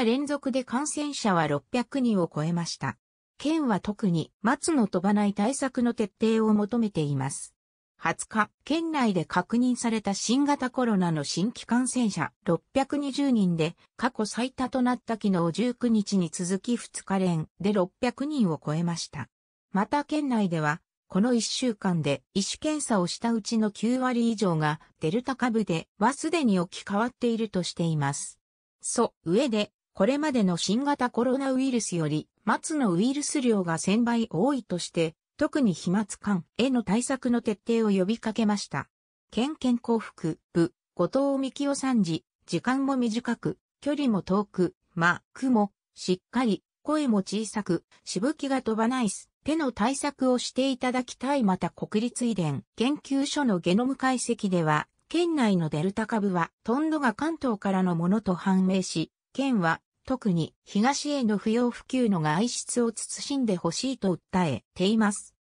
日連続で感染者は600人を超えました。県は特に松の飛ばない対策の徹底を求めています。20日、県内で確認された新型コロナの新規感染者620人で過去最多となった昨日19日に続き2日連で600人を超えました。また県内ではこの1週間で医師検査をしたうちの9割以上がデルタ株ではすでに置き換わっているとしています。そ、上でこれまでの新型コロナウイルスより、末のウイルス量が1000倍多いとして、特に飛沫感への対策の徹底を呼びかけました。県健康福部、後藤幹夫参事、時間も短く、距離も遠く、ま、くも、しっかり、声も小さく、しぶきが飛ばないす。手の対策をしていただきたいまた国立遺伝研究所のゲノム解析では、県内のデルタ株は、トンドが関東からのものと判明し、県は、特に東への不要不急の外出を慎んでほしいと訴えています。